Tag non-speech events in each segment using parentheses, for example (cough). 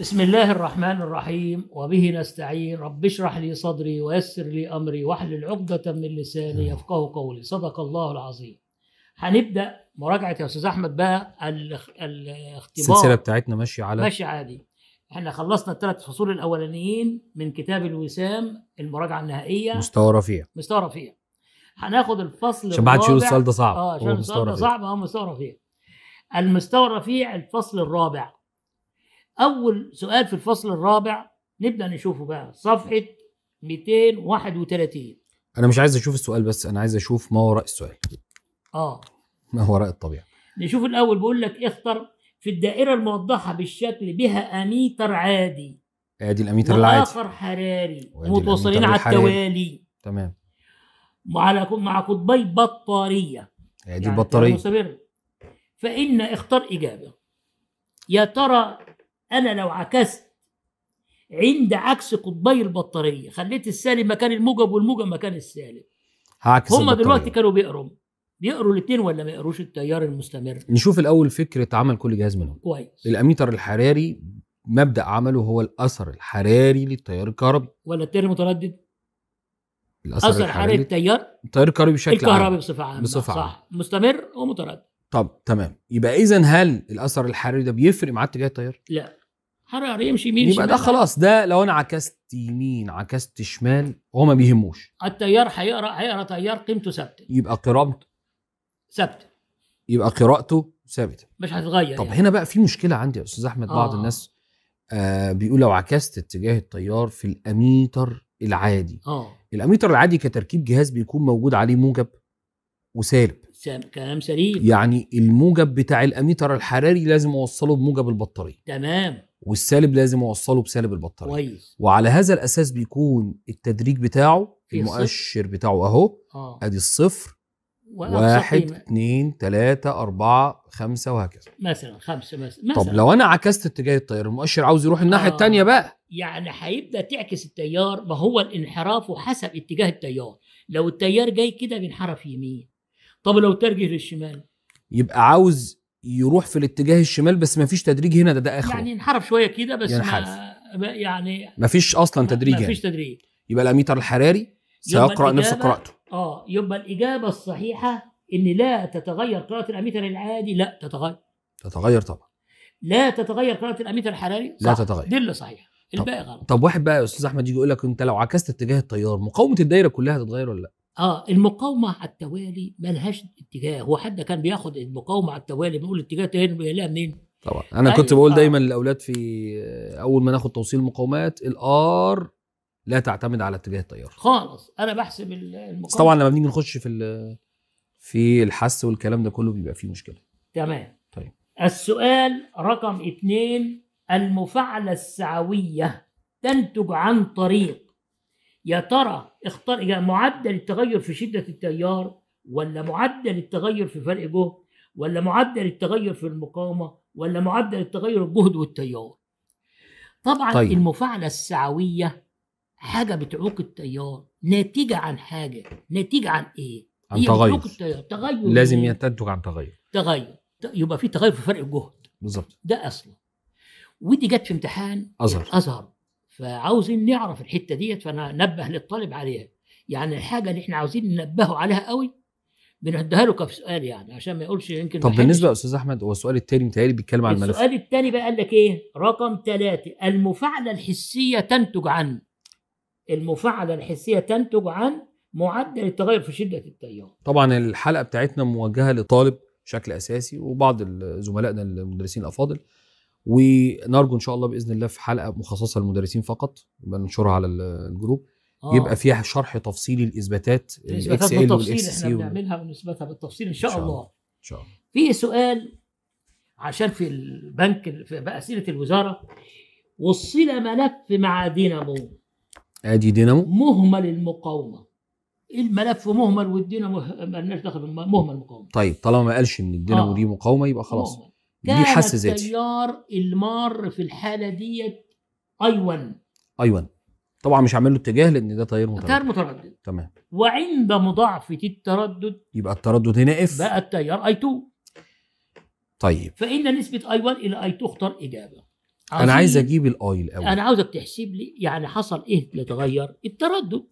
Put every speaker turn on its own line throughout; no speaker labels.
بسم الله الرحمن الرحيم وبه نستعين رب اشرح لي صدري ويسر لي امري واحلل عقدة من لساني يفقه قولي صدق الله العظيم هنبدا مراجعه يا استاذ احمد بقى الاختبار السلسله بتاعتنا ماشيه على ماشي عادي احنا خلصنا الثلاث فصول الاولانيين من كتاب الوسام المراجعه النهائيه مستوى رفيع مستوى رفيع هناخد الفصل عشان بعد شيلوا السؤال ده صعب اه عشان السؤال صعب اه مستوى رفيع المستوى الرفيع الفصل الرابع اول سؤال في الفصل الرابع نبدا نشوفه بقى صفحه 231
انا مش عايز اشوف السؤال بس انا عايز اشوف ما وراء السؤال اه ما وراء الطبيعه
نشوف الاول بيقول لك اختر في الدائره الموضحه بالشكل بها اميتر عادي ادي الاميتر العادي واخر حراري متوصلين على التوالي تمام مع مع قطبي بطاريه يعني دي البطاريه مستمر فان اختار اجابه يا ترى انا لو عكست عند عكس قطبي البطاريه خليت السالب مكان الموجب والموجب مكان السالب
هعكس هم دلوقتي
كانوا بيقروا بيقروا الاثنين ولا ما يقروش التيار المستمر
نشوف الاول فكره عمل كل جهاز منهم كويس الاميتر الحراري مبدا عمله هو الاثر الحراري للتيار الكهربي
ولا التيار المتردد
اثر حراري التيار التيار الكهربي بشكل الكهربي بصفه عامه بصفه عامه
صح مستمر ومتردد
طب تمام يبقى اذا هل الاثر الحراري ده بيفرق مع اتجاه التيار؟
لا حراري يمشي يمين يبقى ده خلاص
ده لو انا عكست يمين عكست شمال هو ما بيهموش
التيار هيقرا هيقرا تيار قيمته ثابته
يبقى قراءته ثابته يبقى قراءته ثابته مش هتتغير طب يعني. هنا بقى في مشكله عندي يا استاذ احمد آه. بعض الناس آه بيقول لو عكست اتجاه التيار في الاميتر العادي اه الاميتر العادي كتركيب جهاز بيكون موجود عليه موجب وسالب
كلام سليم
يعني الموجب بتاع الاميتر الحراري لازم اوصله بموجب البطاريه تمام والسالب لازم اوصله بسالب البطاريه كويس وعلى هذا الاساس بيكون التدريج بتاعه المؤشر بتاعه اهو آه. ادي الصفر واحد اثنين إيه؟ ثلاثة أربعة خمسة وهكذا
مثلا خمسة مثلا طب
لو أنا عكست اتجاه التيار المؤشر عاوز يروح الناحية آه. التانية بقى
يعني هيبدا تعكس التيار ما هو الانحراف وحسب اتجاه التيار لو التيار جاي كده بينحرف يمين طب لو ترجه للشمال
يبقى عاوز يروح في الاتجاه الشمال بس ما فيش تدريج هنا ده ده اخره يعني
انحرف شويه كده بس ينحرف. ما يعني ما فيش اصلا تدريج ما فيش يعني. تدريج
يبقى الاميتر الحراري
سيقرا نفس قراءته اه يبقى الاجابه الصحيحه ان لا تتغير قراءه الاميتر العادي لا تتغير تتغير طبعا لا تتغير قراءه الاميتر الحراري صح. لا تتغير دي اللي صحيحه الباقي طب,
طب واحد بقى يا استاذ احمد يجي يقول لك انت لو عكست اتجاه التيار مقاومه الدايره كلها هتتغير ولا لا؟
اه المقاومه على التوالي مالهاش اتجاه هو حد كان بياخد المقاومه على التوالي بيقول اتجاه تاني بيلاقيها منين؟ طبعا انا أيوة. كنت بقول آه. دايما
للاولاد في اول ما ناخد توصيل المقاومات الار لا تعتمد على اتجاه التيار
خالص انا بحسب المقاومه بس طبعا لما
بنيجي نخش في في الحس والكلام ده كله بيبقى فيه مشكله
تمام طيب السؤال رقم اثنين المفعلة السعوية تنتج عن طريق يا ترى اختار معدل التغير في شدة التيار ولا معدل التغير في فرق جهد ولا معدل التغير في المقاومة ولا معدل التغير الجهد والتيار طبعا طيب. المفاعلة السعوية حاجة بتعوق التيار ناتجة عن حاجة ناتجة عن ايه؟ عن تغير. التيار. تغير لازم إيه؟
ينتج عن تغير
تغير يبقى في تغير في فرق الجهد بالظبط ده اصلا ودي جت في امتحان ازهر ازهر فعاوزين نعرف الحته ديت فانا نبه للطالب عليها يعني الحاجه اللي احنا عاوزين ننبهه عليها قوي بنهدها له سؤال يعني عشان ما يقولش يمكن طب بالنسبه يا
استاذ احمد هو السؤال التاني متهيألي بيتكلم عن الملف السؤال
التاني بقى قال لك ايه؟ رقم ثلاثه المفاعله الحسيه تنتج عن المفاعله الحسيه تنتج عن معدل التغير في شده التيار
طبعا الحلقه بتاعتنا موجهه لطالب بشكل اساسي وبعض زملائنا المدرسين الافاضل ونرجو ان شاء الله باذن الله في حلقه مخصصه للمدرسين فقط يبقى ننشرها على الجروب آه. يبقى فيها شرح تفصيلي الاثباتات الاكس ال والاكس سي احنا
بنعملها ونثبتها بالتفصيل ان شاء, إن شاء الله ان شاء الله في سؤال عشان في البنك في اسئله الوزاره وصل ملف مع دينامو ادي دينامو مهمل المقاومه إيه الملف مهمل والدينامو مالناش دخل مهمل المقاومه
طيب طالما ما قالش ان الدينامو آه. دي مقاومه يبقى خلاص مهمل.
كان دي حسزت التيار المار في الحاله ديت ايون
ايون طبعا مش هعمل له اتجاه لان ده تيار متردد تيار متردد تمام
وعند مضاعفه التردد
يبقى التردد هنا اف بقى
التيار اي 2 طيب فان نسبه اي 1 الى اي 2 اختار اجابه انا عايز اجيب
الاي الاول انا
عاوزك تحسب لي يعني حصل ايه اللي تغير التردد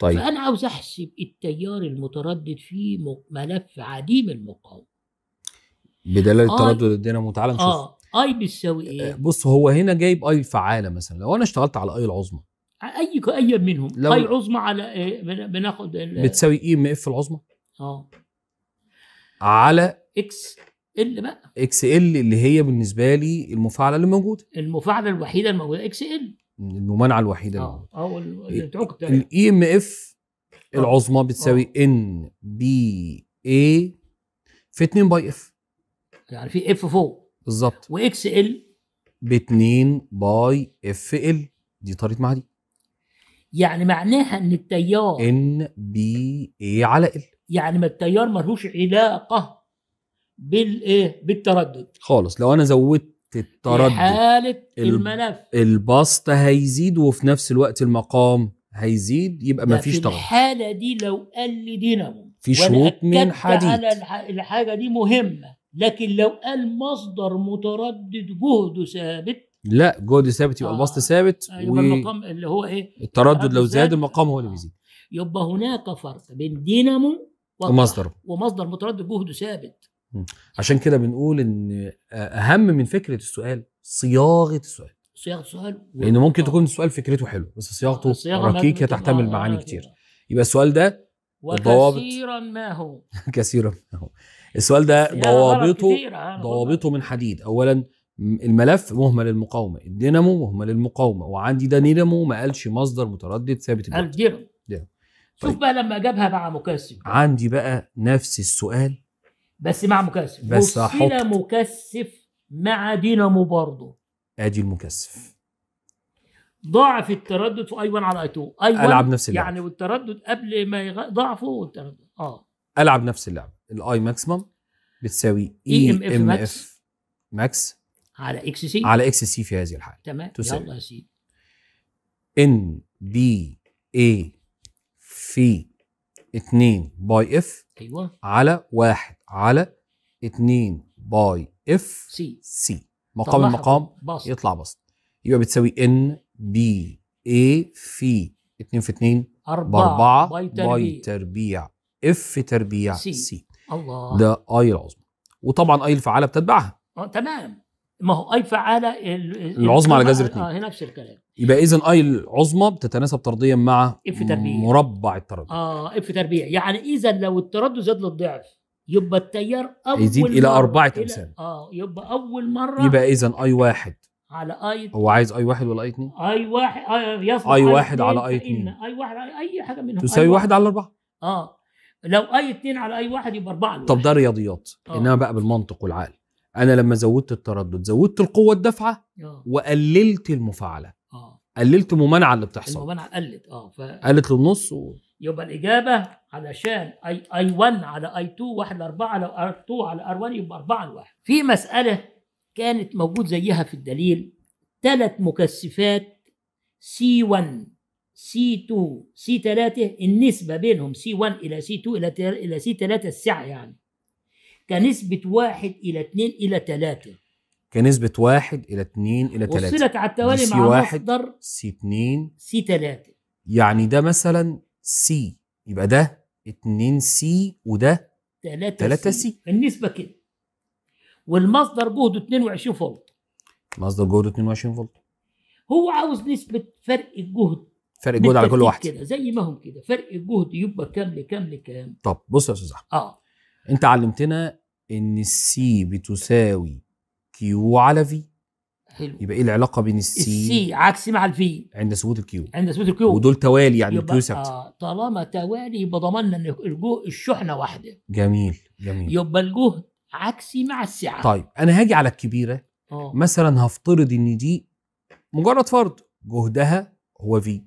طيب فانا عاوز احسب التيار المتردد في ملف عديم المقاومه
بدلالة آه تردد الدينامو تعالى نشوف اه
اي بيساوي ايه آه،
بص هو هنا جايب اي فعاله مثلا لو انا اشتغلت على اي العظمى
اي اي منهم لو اي عظمى على آه، إيه بناخد بتساوي
اي ام اف العظمى اه على
اكس ال بقى
اكس ال اللي هي بالنسبه لي المفاعله اللي موجوده
المفاعله الوحيده الموجوده اكس ال
الممانعه الوحيده اه
إيه؟ إيه اه الاي ام
اف العظمى بتساوي آه. ان بي اي في 2 باي اف يعني في اف فوق بالظبط واكس ال ب 2 باي اف ال دي طريقه معادي
يعني معناها ان التيار
ان بي اي على ال
يعني ما التيار ملوش علاقه بالايه بالتردد
خالص لو انا زودت التردد في حاله الملف البسط هيزيد وفي نفس الوقت المقام هيزيد يبقى ما فيش تردد
الحاله دي لو قال لي دينامو في شروط من حديد على الحاجه دي مهمه لكن لو قال مصدر متردد جهده ثابت
لا جهد ثابت يبقى آه البسط ثابت آه، يبقى و... المقام اللي هو ايه التردد لو زاد المقام هو اللي آه. بيزيد
يبقى هناك فرق بين دينامو ومصدر ومصدر متردد جهده ثابت
عشان كده بنقول ان آه، اهم من فكره السؤال صياغه السؤال
صياغه السؤال
لان ممكن تكون السؤال فكرته حلو بس صياغته ركيكه تحتمل معاني كتير يبقى السؤال ده وكثيرا
ما هو
(laughs) كثيرا ما هو السؤال ده ضوابطه آه، ضوابطه من حديد اولا الملف مهمل المقاومه الدينامو مهمل المقاومه وعندي ده دينامو ما قالش مصدر متردد ثابت
الدينامو شوف طيب. بقى لما جابها مع مكثف
عندي بقى نفس السؤال بس مع مكثف بس هنا
مكثف مع دينامو برضه ادي المكثف ضاعف التردد في اي 1 على اي 2 اي 1 العب نفس اللعبه يعني والتردد قبل ما يغ... ضعفه والتردد اه
العب نفس اللعبه الاي ماكسيمم بتساوي اي ام اف ماكس
على اكس سي على اكس سي في هذه الحاله تمام تساوي يلا يا سيدي
ان بي اي في 2 باي اف ايوه على 1 على 2 باي اف سي سي مقام المقام بسط. يطلع بسط يبقى بتساوي ان بي اي في 2 في 2 4 باي تربيع اف تربيع سي, سي. الله ده اي العظمى وطبعا اي الفعاله بتتبعها
اه تمام ما هو اي فعاله العظمى على جذر اثنين آه،, اه نفس الكلام
يبقى اذا اي العظمى بتتناسب طرديا مع اف تربيع مربع التردد
اه اف تربيع يعني اذا لو التردد زاد للضعف يبقى التيار اول يزيد الى اربعه امثال اه يبقى اول مره يبقى اذا اي واحد على اي هو عايز
اي واحد ولا اي اثنين؟
اي واحد آه، اي يصبح اي واحد على اي اثنين اي واحد على اي حاجه منهم تساوي واحد على اربعه اه لو اي اتنين على اي واحد يبقى اربعه طب ده
رياضيات آه. انما بقى بالمنطق والعقل انا لما زودت التردد زودت القوه الدافعه آه. وقللت المفاعله أوه. قللت الممانعه اللي بتحصل
الممانعه قلت اه ف... قلت
للنص و...
يبقى الاجابه علشان اي اي 1 على اي 2 1 ل 4 لو ار 2 على ار 1 يبقى 4 ل 1 في مساله كانت موجود زيها في الدليل ثلاث مكثفات سي 1 سي 2 سي 3 النسبة بينهم سي 1 إلى سي 2 إلى إلى سي 3 السعة يعني كنسبة 1 إلى 2 إلى 3
كنسبة 1 إلى 2 إلى 3 وصلت على التوالي مع واحد مصدر سي 2
سي 3
يعني ده مثلا سي يبقى ده 2 سي وده 3 3 سي
النسبة كده والمصدر جهده 22 فولت
مصدر جهده 22 فولت
هو عاوز نسبة فرق الجهد فرق جهد على كل واحد كده زي ما هم كده فرق الجهد يبقى كام لكام لكام
طب بص يا استاذ احمد اه انت علمتنا ان السي بتساوي كيو على في حلو يبقى ايه العلاقه بين السي السي
عكس مع الفي
عند ثبوت الكيو
عند ثبوت الكيو ودول
توالي يعني الكيو آه
طالما توالي يبقى ضمننا ان الجهد الشحنه واحده
جميل جميل
يبقى الجهد عكسي مع السعه
طيب انا هاجي على الكبيره أوه. مثلا هفترض ان دي مجرد فرض جهدها هو في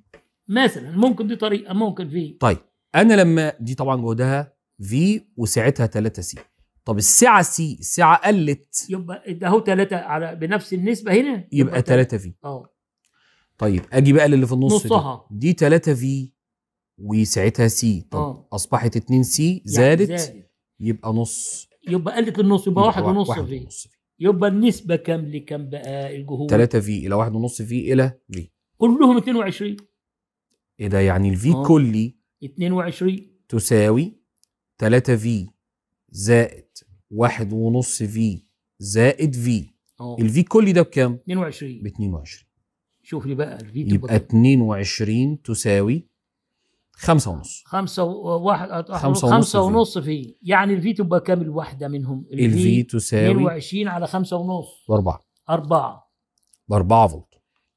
مثلا ممكن دي طريقه ممكن
في طيب انا لما دي طبعا جهدها في وسعتها 3 سي طب السعه
سي السعه قلت يبقى ده اهو 3 على بنفس النسبه هنا يبقى, 3 في اه
طيب اجي بقى للي في النص نصها. دي, 3 في وسعتها سي طب أوه. اصبحت 2 سي يعني زادت, يعني زادت يبقى نص
يبقى قلت النص يبقى واحد ونص في يبقى النسبه كام لكام بقى الجهود 3
في الى واحد ونص في الى في
كلهم 22
ايه ده يعني الفي آه. كلي
22
تساوي 3 في زائد واحد ونص في زائد في اه الفي كلي ده بكام؟ 22 ب 22
شوف لي بقى الفي يبقى
22 تساوي خمسة ونص
خمسة وواحد آه، آه، خمسة, خمسة ونص, في يعني الفي تبقى كام الواحدة منهم؟ الفي تساوي 22 على خمسة ونص بأربعة أربعة بأربعة فولت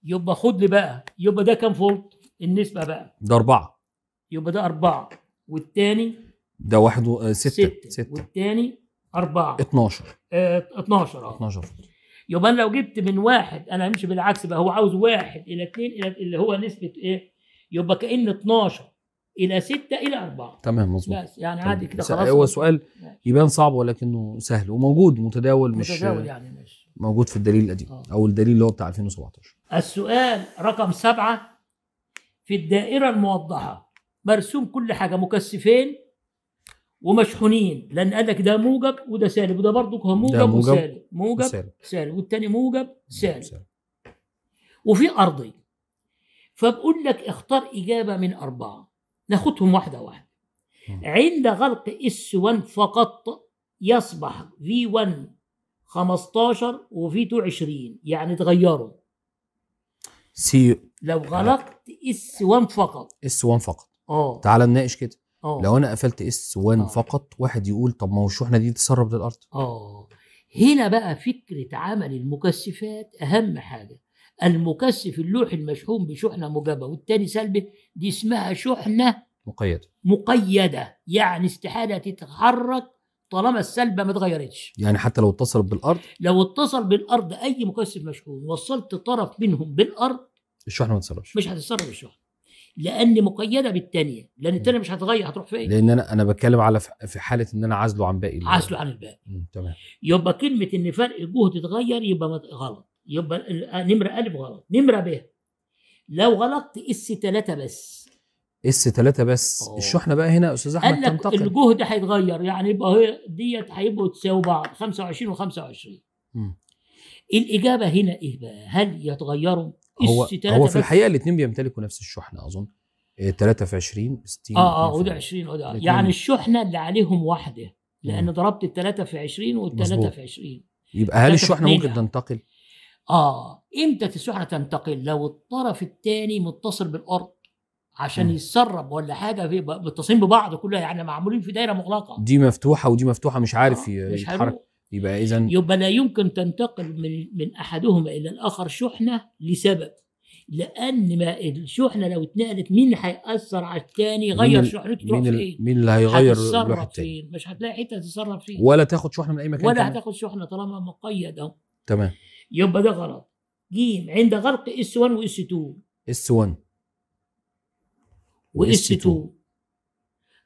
يبقى خد لي بقى يبقى ده كام فولت؟ النسبه بقى ده اربعه يبقى ده اربعه والتاني
ده واحد و... آه، ستة. ستة. ستة
والتاني أربعة 12 اه 12 اه 12 يبقى أنا لو جبت من واحد أنا همشي بالعكس بقى هو عاوز واحد إلى اثنين إلى اللي هو نسبة إيه؟ يبقى كأن 12 إلى 6 إلى أربعة
تمام مظبوط
بس يعني عادي كده خلاص هو سؤال
يبان صعب ولكنه سهل وموجود متداول مش متداول يعني مش موجود في الدليل القديم آه. أو الدليل اللي هو بتاع 2017
السؤال رقم سبعة في الدائرة الموضحة مرسوم كل حاجة مكثفين ومشحونين لأن قال لك ده موجب وده سالب وده برضه هو موجب, موجب وسالب موجب سالب والتاني موجب سالب, سالب. وفي أرضي فبقول لك اختار إجابة من أربعة ناخدهم واحدة واحدة عند غلق اس 1 فقط يصبح في 1 15 وفي 2 20 يعني اتغيروا سي لو غلقت اس 1 فقط
اس 1 فقط اه تعال نناقش كده أوه. لو انا قفلت اس 1 فقط واحد يقول طب ما هو الشحنه دي تسرب للارض
اه هنا بقى فكره عمل المكثفات اهم حاجه المكثف اللوح المشحون بشحنه موجبه والتاني سلبي دي اسمها شحنه مقيده مقيده يعني استحاله تتحرك طالما السلبه ما اتغيرتش
يعني حتى لو اتصلت بالارض
لو اتصل بالارض اي مكثف مشحون وصلت طرف منهم بالارض
الشحنه ما تسربش مش
هتتصرف الشحنه لان مقيده بالثانيه لان الثانيه مش هتغير هتروح فين لان
انا انا بتكلم على في حاله ان انا عازله عن باقي عازله
عن الباقي تمام يبقى كلمه ان فرق الجهد اتغير يبقى غلط يبقى نمره الف غلط نمره ب لو غلطت اس ثلاثه بس
اس 3 بس أوه. الشحنه بقى هنا يا استاذ احمد قال لك
الجهد هيتغير يعني يبقى هي ديت هيبقوا تساوي بعض 25 و25 الاجابه هنا ايه بقى؟ هل يتغيروا هو اس 3 هو في الحقيقه
الاثنين بيمتلكوا نفس الشحنه اظن 3 آه، في 20 60 اه اه وده 20 وده يعني
الشحنه اللي عليهم واحده لان مم. ضربت الثلاثه في 20 والثلاثه في 20 يبقى هل الشحنه ممكن يعني. تنتقل؟ اه امتى الشحنه تنتقل؟ لو الطرف الثاني متصل بالارض عشان يتسرب ولا حاجه في متصلين ببعض كلها يعني معمولين في دايره مغلقه
دي مفتوحه ودي مفتوحه مش عارف آه، مش يتحرك يبقى اذا يبقى
لا يمكن تنتقل من من احدهما الى الاخر شحنه لسبب لان ما الشحنه لو اتنقلت مين هياثر على الثاني يغير شحنته تروح فين إيه؟ مين اللي هيغير الروح التاني؟ إيه؟ مش هتلاقي حته تتصرف فيها ولا تاخد شحنه من اي مكان ولا هتاخد شحنه طالما مقيد اهو تمام يبقى ده غلط جيم عند غرق اس 1 واس 2
اس 1 واس 2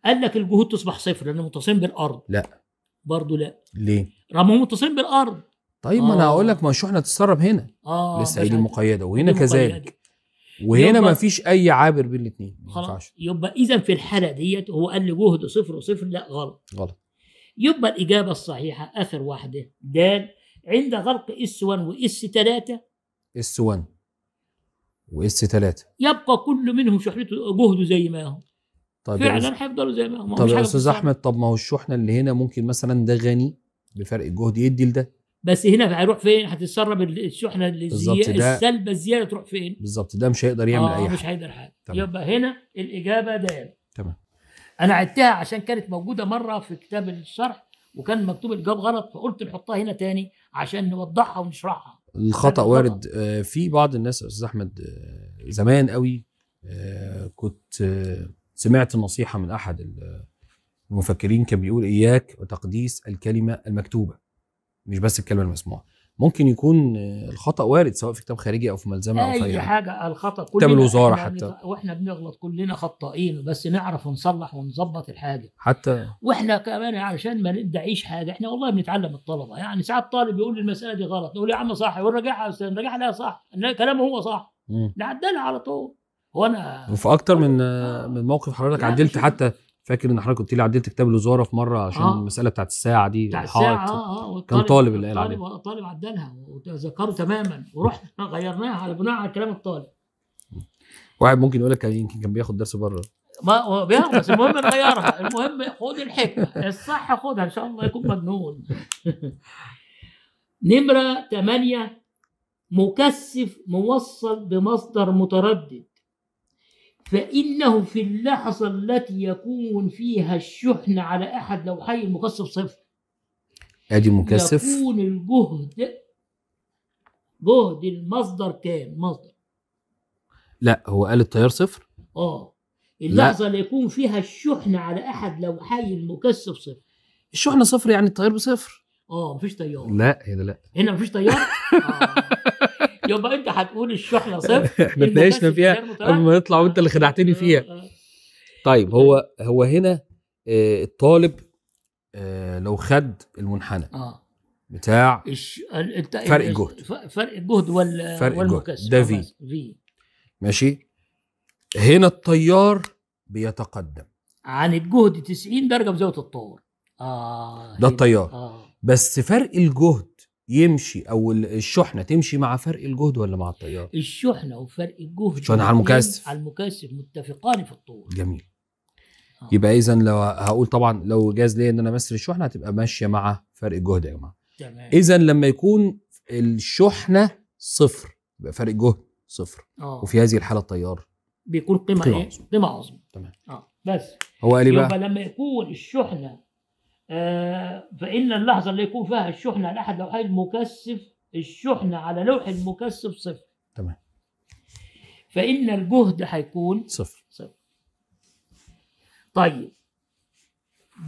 قال لك الجهود تصبح صفر لانه متصلين بالارض لا برضه لا ليه؟ رغم متصلين بالارض طيب آه. ما انا آه. هقول
لك ما احنا تتسرب هنا
اه لسه للصعيد المقيده وهنا كذلك وهنا ما
فيش اي عابر بين الاثنين
خلاص يبقى اذا في الحاله ديت هو قال لي جهد صفر وصفر لا غلط غلط يبقى الاجابه الصحيحه اخر واحده د عند غرق اس 1 واس 3
اس 1 واس 3
يبقى كل منهم شحنته جهده زي ما هو طيب فعلا هيفضلوا زي ما هو طب يا استاذ احمد
طب ما هو الشحنه اللي هنا ممكن مثلا ده غني بفرق الجهد يدي إيه لده
بس هنا هيروح فين؟ هتتسرب الشحنه السلبه الزياده تروح فين؟ بالظبط ده مش هيقدر يعمل آه اي حاجه مش هيقدر حاجه طبعا. يبقى هنا الاجابه دال تمام انا عدتها عشان كانت موجوده مره في كتاب الشرح وكان مكتوب الجواب غلط فقلت نحطها هنا تاني عشان نوضحها ونشرحها
الخطا وارد آه في بعض الناس استاذ احمد آه زمان قوي آه كنت آه سمعت نصيحه من احد المفكرين كان بيقول اياك وتقديس الكلمه المكتوبه مش بس الكلمه المسموعه ممكن يكون الخطا وارد سواء في كتاب خارجي او في ملزمه او في اي حاجه
الخطا كلنا كتاب الوزاره حتى واحنا بنغلط كلنا خطائين بس نعرف ونصلح ونظبط الحاجه حتى واحنا كمان علشان ما ندعيش حاجه احنا والله بنتعلم الطلبه يعني ساعات طالب يقول المساله دي غلط نقول يا عم صح رجعها يا استاذ رجعها لا صح كلامه هو صح نعدلها على طول وانا
وفي اكتر من آه. من موقف حضرتك عدلت حتى فاكر ان حضرتك قلت لي عدلت كتاب الوزاره في مره عشان آه. المساله بتاعت الساعه دي بتاع الساعه اه اه كان طالب اللي قال عليها
طالب عدلها وذكره تماما ورحنا غيرناها على بناء على كلام الطالب
واحد ممكن يقول لك يمكن كان بياخد درس بره
ما هو بياخد بس المهم نغيرها المهم خد الحكمه الصح خدها ان شاء الله يكون مجنون (laughs) نمره ثمانية مكثف موصل بمصدر متردد فإنه في اللحظة التي يكون فيها الشحن على أحد لوحي المكثف صفر
أدي مكثف يكون
الجهد جهد المصدر كام مصدر
لا هو قال التيار صفر
اه اللحظة اللي يكون فيها الشحن على أحد لوحي المكثف صفر الشحنة صفر يعني التيار بصفر اه مفيش تيار لا هنا إيه لا هنا مفيش تيار (laughs) آه. يبقى انت هتقول الشحنه (laughs) صفر احنا تناقشنا فيها قبل ما
نطلع وانت اللي آه، آه، خدعتني آه، فيها طيب هو هو هنا الطالب لو خد المنحنى بتاع فرق الجهد
فرق الجهد وال... فرق والمكسر ده في.
ماشي هنا التيار بيتقدم
عن الجهد 90 درجه بزاويه الطور اه ده التيار آه.
بس فرق الجهد يمشي او الشحنه تمشي مع فرق الجهد ولا مع التيار؟
الشحنه وفرق الجهد الشحنه على المكثف على المكثف متفقان في الطول
جميل آه. يبقى اذا لو هقول طبعا لو جاز ليا ان انا امثل الشحنه هتبقى ماشيه مع فرق الجهد يا جماعه تمام اذا لما يكون الشحنه صفر يبقى فرق جهد صفر آه. وفي هذه الحاله التيار
بيكون قيمه ايه؟ قيمه عظمى تمام اه بس هو قال لي إيه بقى لما يكون الشحنه آه، فإن اللحظة اللي يكون فيها الشحنة على أحد لوحي المكثف الشحنة على لوح المكثف صفر تمام فإن الجهد هيكون صفر صفر طيب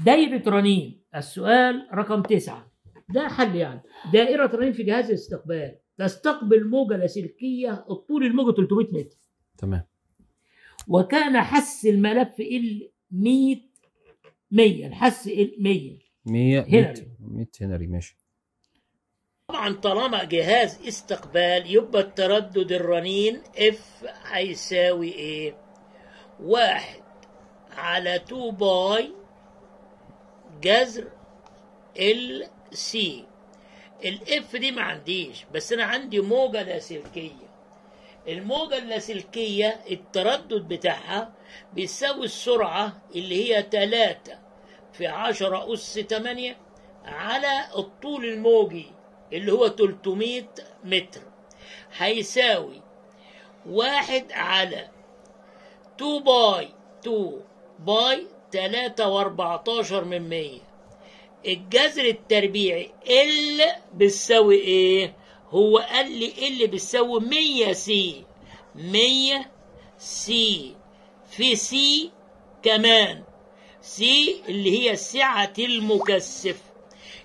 دايرة رنين السؤال رقم تسعة ده حل يعني دائرة رنين في جهاز الاستقبال تستقبل موجة لاسلكية الطول الموجة 300 متر تمام وكان حس الملف ال 100 100 الحس 100 100
100 هنري
ماشي طبعا طالما جهاز استقبال يبقى التردد الرنين اف هيساوي ايه واحد على 2 باي جذر ال سي الاف دي ما عنديش بس انا عندي موجه لاسلكيه الموجه اللاسلكيه التردد بتاعها بيساوي السرعه اللي هي 3 في عشرة أس تمانية على الطول الموجي اللي هو 300 متر هيساوي واحد على 2 باي 2 باي 3 واربعتاشر من مية الجذر التربيعي ال بتساوي ايه؟ هو قال لي ال بتساوي مية سي مية سي في سي كمان سي اللي هي سعة المكثف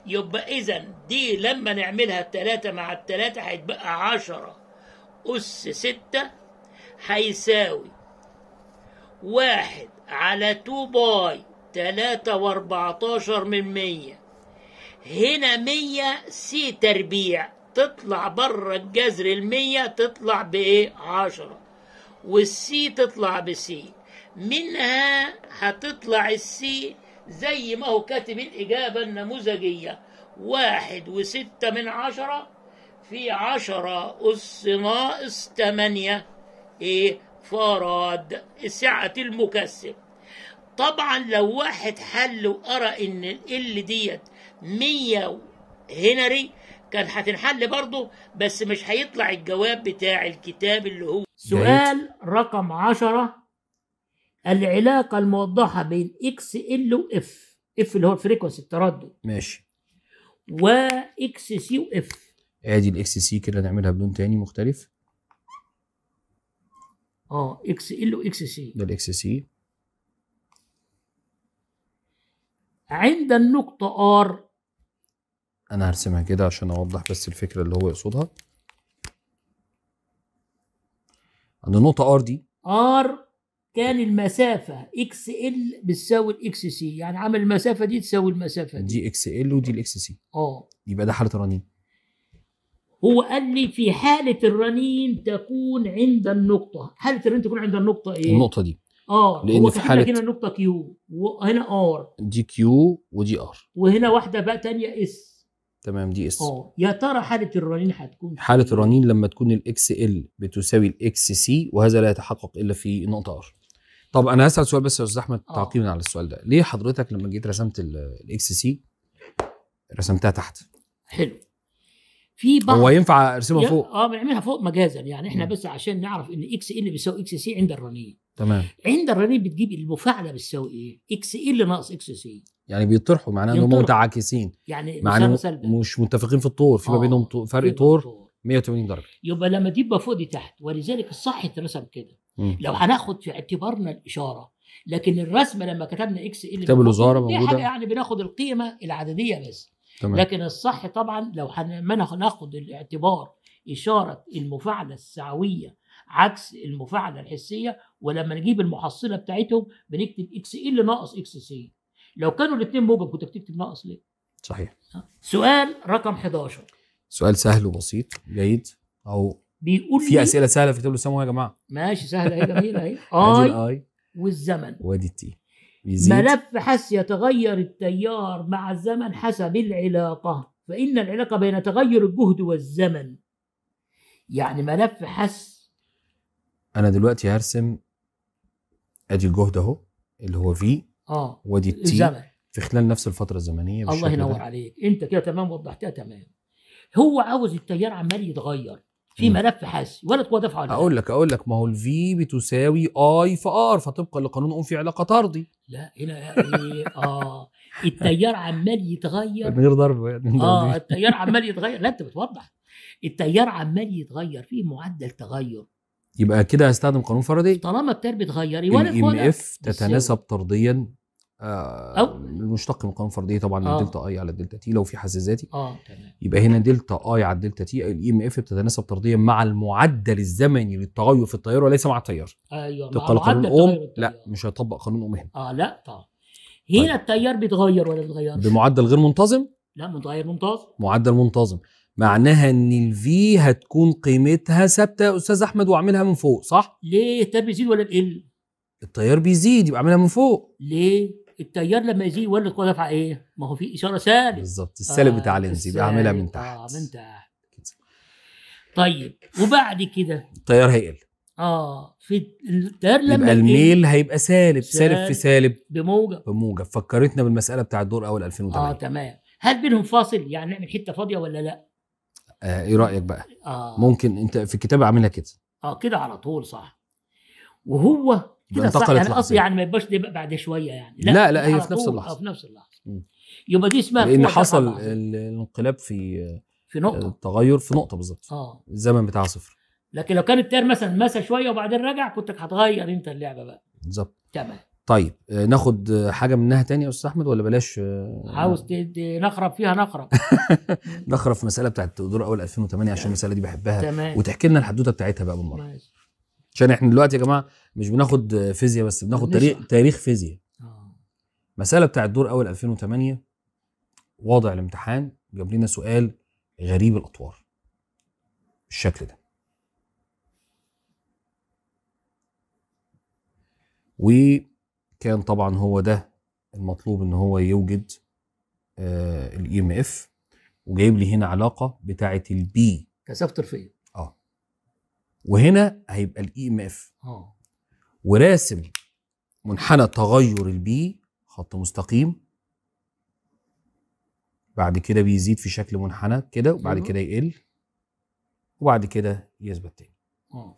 يبقى إذا دي لما نعملها التلاتة مع التلاتة هيتبقى عشرة أس ستة هيساوي واحد على تو باي تلاتة واربعتاشر من مية هنا مية سي تربيع تطلع بره الجذر المية تطلع بإيه عشرة والسي تطلع بسي منها هتطلع السي زي ما هو كاتب الإجابة النموذجية واحد وستة من عشرة في عشرة أس ناقص تمانية إيه فراد سعة المكسب طبعا لو واحد حل وقرأ إن ال ديت مية هنري كان هتنحل برضه بس مش هيطلع الجواب بتاع الكتاب اللي هو سؤال رقم عشرة العلاقه الموضحه بين اكس ال واف اف اللي هو الفريكونسي التردد ماشي واكس سي واف
ادي الاكس سي كده نعملها بلون تاني مختلف
اه اكس ال واكس سي ده الاكس سي عند النقطه ار
انا هرسمها كده عشان اوضح بس الفكره اللي هو يقصدها عند النقطه ار دي
ار كان المسافة اكس ال بتساوي الاكس سي يعني عمل المسافة دي تساوي المسافة دي
دي اكس ال ودي الاكس سي اه يبقى ده حالة الرنين
هو قال لي في حالة الرنين تكون عند النقطة حالة الرنين تكون عند النقطة ايه؟ النقطة دي اه لان في حالة هنا نقطة كيو وهنا ار
دي كيو ودي ار
وهنا واحدة بقى تانية اس
تمام دي اس اه
يا ترى حاله الرنين هتكون حاله
الرنين لما تكون الاكس ال بتساوي الاكس سي وهذا لا يتحقق الا في نقطه ار طب انا هسال سؤال بس يا استاذ احمد آه. تعقيبا على السؤال ده ليه حضرتك لما جيت رسمت الاكس سي رسمتها تحت
حلو في بعض هو ينفع ارسمها فوق اه بنعملها فوق مجازا يعني احنا م. بس عشان نعرف ان اكس إيه ال بيساوي اكس سي عند الرنين تمام عند الرنين بتجيب المفاعله بتساوي ايه اكس إيه ال ناقص اكس سي
يعني بيطرحوا معناه ان هم متعاكسين يعني معناه مش متفقين في الطور في ما آه، بينهم فرق طور 180 درجه
يبقى لما تبقى فوق دي تحت ولذلك الصح يترسم كده مم. لو هناخد في اعتبارنا الاشاره لكن الرسمه لما كتبنا اكس ال كتاب الوزاره موجوده حاجة يعني بناخد القيمه العدديه بس تمام. لكن الصح طبعا لو هناخد الاعتبار اشاره المفاعله السعويه عكس المفاعله الحسيه ولما نجيب المحصله بتاعتهم بنكتب اكس ال ناقص اكس سي لو كانوا الاثنين موجب كنت بتكتب ناقص ليه؟ صحيح سؤال رقم 11
سؤال سهل وبسيط جيد او بيقول في اسئله سهله في طب السمو يا جماعه
ماشي سهله اهي جميله اهي (laughs) اي الاي والزمن
وادي التي ملف
حس يتغير التيار مع الزمن حسب العلاقه فان العلاقه بين تغير الجهد والزمن يعني ملف حس
انا دلوقتي هرسم ادي الجهد اهو اللي هو في
اه وادي التي الزمن
في خلال نفس الفتره الزمنيه الله ينور
عليك انت كده تمام وضحتها تمام هو عاوز التيار عمال يتغير في ملف حاسي ولا تقوى دفع ولا اقول لك
اقول لك ما هو الفي بتساوي اي في ار فطبقا لقانون اون في علاقه طردي لا هنا إيه اه
التيار عمال يتغير من غير ضرب اه التيار عمال يتغير لا انت بتوضح التيار عمال يتغير في معدل تغير
يبقى كده هستخدم قانون فرادي
طالما التيار بيتغير يبقى الاف تتناسب
طرديا او آه، المشتق من القانون الفرديه طبعا آه. دلتا اي على الدلتا تي لو في حساساتي اه تمام يبقى هنا دلتا اي على الدلتا تي الاي ام e اف بتتناسب طرديا مع المعدل الزمني للتغير في التيار وليس مع التيار
ايوه تبقى قانون اوم
لا مش هيطبق قانون ام هنا
اه لا طبعا هنا طيب. التيار بيتغير ولا بيتغير
بمعدل غير منتظم
لا متغير منتظم
معدل منتظم معناها ان الفي هتكون قيمتها ثابته يا استاذ احمد
واعملها من فوق صح ليه التيار بيزيد ولا بيقل التيار بيزيد يبقى اعملها من فوق ليه التيار لما يزيد يولد قوه دفعه ايه؟ ما هو في اشاره سالب
بالظبط السالب بتاع آه، لينزي بيعملها من تحت
اه من تحت طيب وبعد كده التيار هيقل اه في التيار لما يبقى الميل هيبقى سالب سالب في
سالب بموجب بموجب فكرتنا بالمساله بتاع الدور اول 2008 اه
تمام هل بينهم فاصل يعني نعمل حته فاضيه ولا لا؟
آه ايه رايك بقى؟ آه. ممكن انت في الكتاب عاملها كده
اه كده على طول صح
وهو كده صح يعني قصدي
يعني ما يبقاش بعد شويه يعني لا لا, لا هي في نفس اللحظه في نفس اللحظه يبقى دي اسمها لان حصل
الانقلاب في في نقطه التغير آه، في نقطه بالظبط اه الزمن بتاعها صفر
لكن لو كان التيار مثلا مسى شويه وبعدين رجع كنت هتغير انت اللعبه بقى بالظبط تمام
طيب آه، ناخد حاجه منها تاني يا استاذ احمد ولا بلاش آه، عاوز
نخرب فيها نخرب
(laughs) نخرب في المساله بتاعت دور اول 2008 عشان المساله دي بحبها تمام وتحكي لنا الحدوته بتاعتها بقى بالمره ماشي عشان احنا دلوقتي يا جماعه مش بناخد فيزياء بس بناخد تاريخ تاريخ فيزياء آه. مساله بتاع الدور اول 2008 واضع الامتحان جاب لنا سؤال غريب الاطوار بالشكل ده وكان طبعا هو ده المطلوب ان هو يوجد الاي ام اف وجايب لي هنا علاقه بتاعه البي
كثافه طرفيه
وهنا هيبقى الاي e ام آه. اف وراسم منحنى تغير البي خط مستقيم بعد كده بيزيد في شكل منحنى كده وبعد أيوه. كده يقل وبعد كده يثبت تاني آه.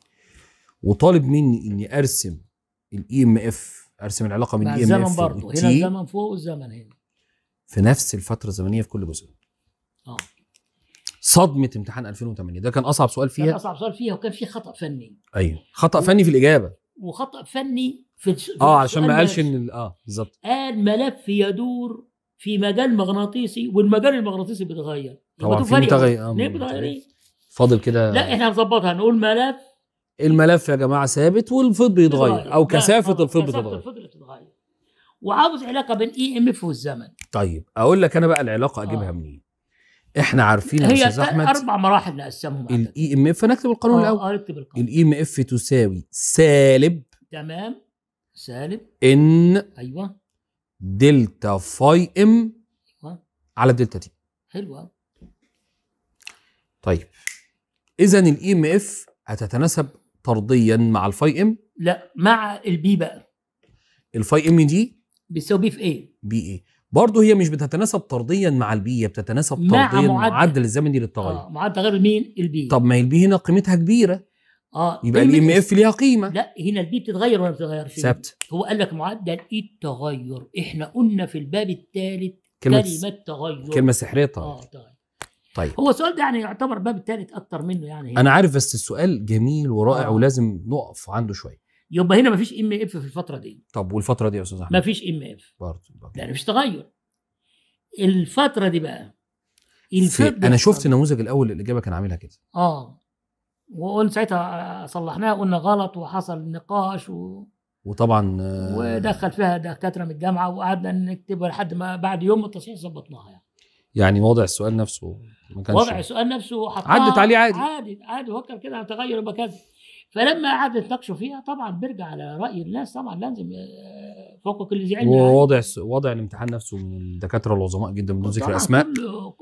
وطالب مني اني ارسم الاي ام e اف ارسم العلاقه بين الاي ام اف برضه هنا الزمن
فوق والزمن هنا
في نفس الفتره الزمنيه في كل جزء اه صدمه امتحان 2008 ده كان اصعب سؤال فيها كان
اصعب سؤال فيها وكان في خطا فني
ايوه خطا و... فني في الاجابه
وخطا فني في, الس... اه عشان ما قالش ان اه بالظبط قال ملف يدور في مجال مغناطيسي والمجال المغناطيسي بيتغير طبعا في متغير آه فاضل كده لا احنا هنظبطها نقول ملف
الملف يا جماعه ثابت والفضل بيتغير او كثافه الفضل
بتتغير وعاوز علاقه بين اي ام اف والزمن
طيب اقول لك انا بقى العلاقه اجيبها آه. منين احنا عارفين يا استاذ احمد اربع
مراحل نقسمهم
الاي ام اف إيه. فنكتب القانون آه، الاول اكتب آه، القانون الاي ام اف تساوي سالب
تمام سالب ان ايوه
دلتا فاي ام ايوه على دلتا تي حلو طيب اذا الاي ام اف هتتناسب طرديا مع الفاي ام
لا مع البي بقى
الفاي ام دي بيساوي بي في ايه بي ايه برضه هي مش بتتناسب طرديا مع البيئه بتتناسب مع طرديا مع معدل الزمني للتغير آه
معدل تغير مين البي طب ما
هي البي هنا قيمتها كبيره
اه يبقى الام e اف ليها قيمه لا هنا البي بتتغير ولا بتتغيرش ثابت هو قال لك معدل e التغير احنا قلنا في الباب الثالث كلمه, كلمة تغير كلمه سحريه طبعا اه طيب طيب هو السؤال ده يعني يعتبر باب الثالث اكتر منه يعني انا عارف
بس السؤال جميل ورائع آه. ولازم نقف عنده شويه
يبقى هنا مفيش ام اف في الفتره دي
طب والفتره دي يا استاذ احمد مفيش ام
اف برضه يعني مفيش تغير الفتره دي بقى الفضل انا شفت
النموذج الاول الاجابه كان عاملها كده
اه وقلنا ساعتها صلحناها قلنا غلط وحصل نقاش و...
وطبعا ودخل
فيها دكاتره من الجامعه وقعدنا نكتبها لحد ما بعد يوم التصحيح ظبطناها يعني
يعني وضع السؤال نفسه
ما كانش وضع السؤال نفسه حطها عدت عليه عادي عادي عادي فكر كده هتغير يبقى كذا فلما قعد يتناقشوا فيها طبعا بيرجع على راي الناس طبعا لازم آه، فوق كل ذي علم ووضع
يعني. وضع الامتحان نفسه من الدكاتره العظماء جدا بدون ذكر اسماء آه،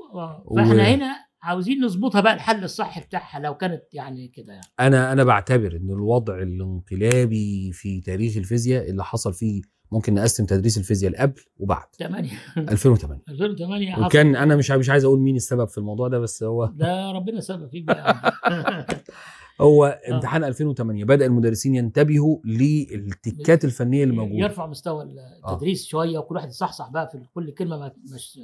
و... فاحنا هنا
عاوزين نظبطها بقى الحل الصح بتاعها لو كانت يعني كده يعني.
انا انا بعتبر ان الوضع الانقلابي في تاريخ الفيزياء اللي حصل فيه ممكن نقسم تدريس الفيزياء قبل وبعد
8 2008 2008 وكان
انا مش مش عايز اقول مين السبب في الموضوع ده بس هو
ده ربنا سبب فيه بقى (laughs)
هو آه. امتحان 2008 بدا المدرسين ينتبهوا للتكات الفنيه اللي موجوده يرفع
مستوى آه. التدريس آه. شويه وكل واحد يصحصح بقى في كل كلمه مش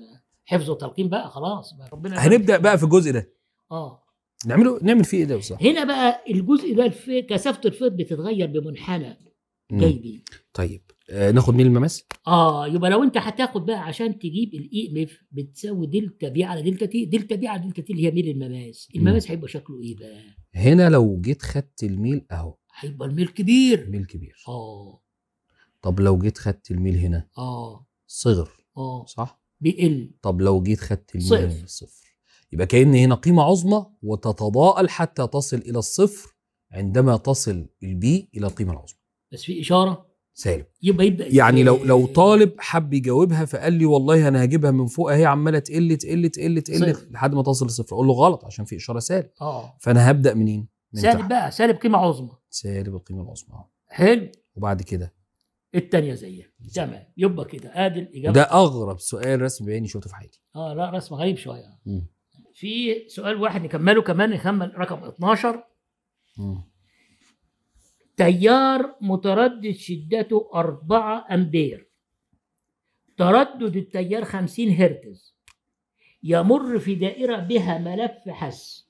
حفظ وتلقين بقى خلاص بقى ربنا
هنبدا بقى في الجزء ده اه نعمله نعمل فيه ايه ده بالظبط
هنا بقى الجزء ده كثافه الفيض بتتغير بمنحنى جيبي
طيب آه، ناخد ميل المماس؟
اه يبقى لو انت هتاخد بقى عشان تجيب الاي ام e اف بتساوي دلتا بي على دلتا تي دلتا بي على دلتا تي اللي هي ميل المماس المماس هيبقى شكله ايه بقى؟
هنا لو جيت خدت الميل
اهو هيبقى الميل كبير ميل كبير اه
طب لو جيت خدت الميل هنا اه صغر اه صح؟ بيقل طب لو جيت خدت الميل صفر هنا صفر يبقى كأن هنا قيمة عظمى وتتضاءل حتى تصل إلى الصفر عندما تصل البي إلى القيمة العظمى
بس في إشارة سالب يبقى يبدا يعني لو لو
طالب حب يجاوبها فقال لي والله انا هجيبها من فوق اهي عماله تقل تقل تقل تقل لحد ما توصل لصفر اقول له غلط عشان في اشاره سالب اه فانا هبدا منين؟ من سالب تحت.
بقى سالب قيمه عظمى
سالب القيمه العظمى حلو وبعد كده
الثانيه زيها تمام يبقى كده ادي الاجابه ده
اغرب سؤال رسم بعيني شفته في حياتي
اه لا رسم غريب شويه م. في سؤال واحد نكمله كمان نكمل رقم 12 م. تيار متردد شدته 4 أمبير تردد التيار 50 هرتز يمر في دائرة بها ملف حس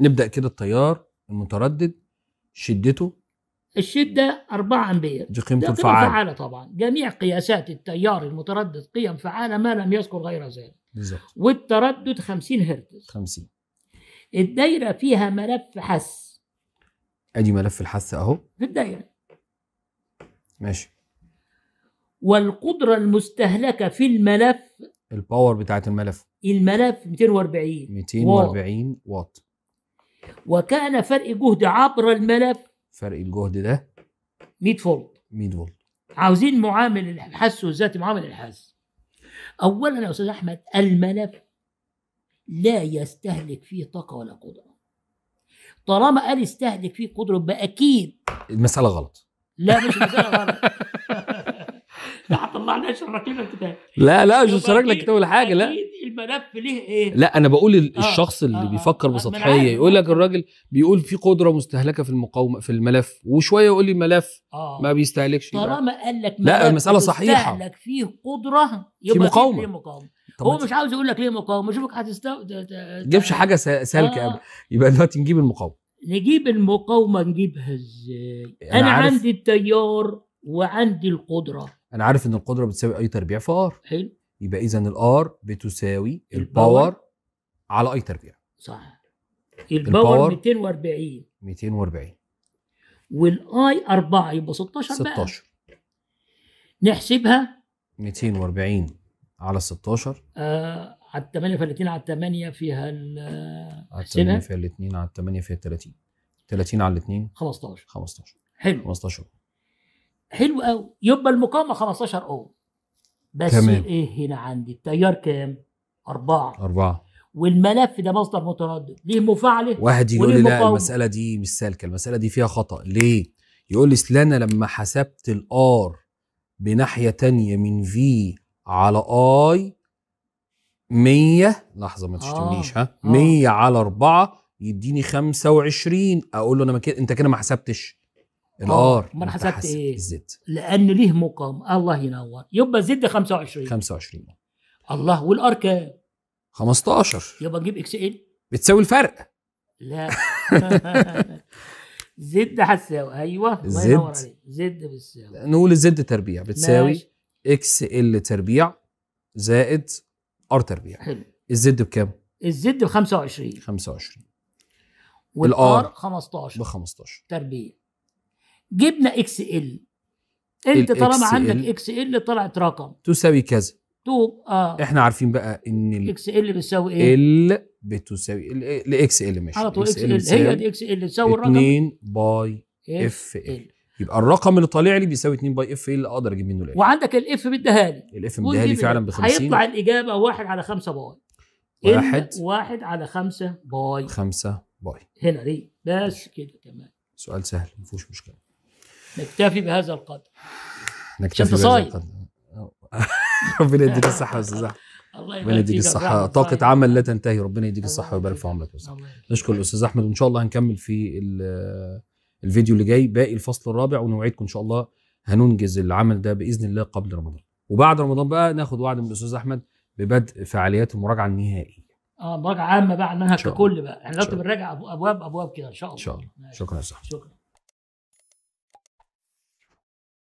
نبدأ كده التيار المتردد شدته
الشدة 4 أمبير دي قيمة الفعالة فعالة طبعا جميع قياسات التيار المتردد قيم فعالة ما لم يذكر غير ذلك بالظبط والتردد 50 هرتز 50 الدايرة فيها ملف حس
ادي ملف الحث اهو في الدايره ماشي
والقدره المستهلكه في الملف
الباور بتاعه الملف
الملف 240 240 واط, وكان فرق جهد عبر الملف فرق
الجهد ده
100 فولت 100 فولت عاوزين معامل الحث الذاتي معامل الحث اولا يا استاذ احمد الملف لا يستهلك فيه طاقه ولا قدره طالما قال استهلك فيه قدره يبقى اكيد
المساله غلط
لا مش المساله غلط (laughs) ده هطلعنا اشرك لنا الكتاب لا لا مش اشرك لك الكتاب ولا حاجه لا الملف ليه ايه لا انا بقول آه، الشخص اللي آه. آه. بيفكر بسطحيه يقول لك
الراجل بيقول في قدره مستهلكه في المقاومه في الملف وشويه يقول لي الملف آه. ما بيستهلكش طالما قال لك لا المساله صحيحه
فيه قدره يبقى في مقاومه, في مقاومة. هو مش عاوز يقول لك ليه مقاومه شوفك هتستو جيبش حاجه سالكه آه.
يبقى دلوقتي نجيب المقاومه
نجيب المقاومه نجيبها ازاي انا, أنا عندي التيار وعندي القدره
انا عارف ان القدره بتساوي اي تربيع في ار حلو يبقى اذا الار بتساوي الباور, الباور على اي تربيع صح الباور, الباور 240 240
والاي 4 يبقى 16 16 بقى. نحسبها
240 على 16
آه على 8 فيها 2 على 8 فيها على 8 في
2 على 8 فيها 30 30 على 2 15 15 حلو 15
حلو قوي يبقى المقاومة 15 او بس تمام. ايه هنا عندي التيار كام؟ أربعة أربعة والملف ده مصدر متردد ليه مفاعله واحد يقول لي لا المسألة
دي مش سالكة المسألة دي فيها خطأ ليه؟ يقول لي انا لما حسبت الار بناحية تانية من في على اي 100 لحظه ما تشتمنيش آه. ها 100 آه. على 4 يديني 25 اقول له انا ما كده انت كده ما حسبتش الار آه. ما حسبت ايه
الزد لان ليه مقام الله ينور يبقى زد 25 25 الله والار كام 15 يبقى نجيب اكس ال بتساوي الفرق لا (laughs) زد هتساوي ايوه الله ينور عليك زد بتساوي نقول الزد تربيع بتساوي ماشي.
اكس ال تربيع زائد ار تربيع حلو الزد بكام؟
الزد ب 25 25 والار 15 ب 15 تربيع جبنا اكس ال انت طالما عندك اكس ال طلعت رقم
تساوي كذا
تو اه احنا
عارفين بقى ان الاكس
ال بتساوي ايه؟
ال بتساوي الاكس ال ماشي على طول اكس ال هي دي اكس ال تساوي الرقم 2 باي اف ال يبقى الرقم اللي طالع لي بيساوي 2 باي اف ايه اللي اقدر اجيب منه الالف
وعندك الاف مديها لي الاف مديها لي فعلا ب 50 هيطلع الاجابه 1 على 5 باي واحد واحد على 5
باي 5 باي
هنا دي بس كده تمام
سؤال سهل ما فيهوش مشكله
نكتفي بهذا القدر نكتفي بهذا القدر
(laughs) ربنا يديك الصحه يا استاذ احمد (laughs) ربنا يديك الصحة طاقة عمل لا تنتهي ربنا يديك الصحة ويبارك في عمرك نشكر الأستاذ أحمد وإن شاء الله هنكمل في الفيديو اللي جاي باقي الفصل الرابع ونوعدكم ان شاء الله هننجز العمل ده باذن الله قبل رمضان وبعد رمضان بقى ناخد وعد من الاستاذ احمد ببدء فعاليات المراجعه النهائيه
اه مراجعه عامه بقى عنها ككل بقى احنا دلوقتي بنراجع ابواب ابواب كده ان شاء الله ان شاء الله شكرا يا احمد شكرا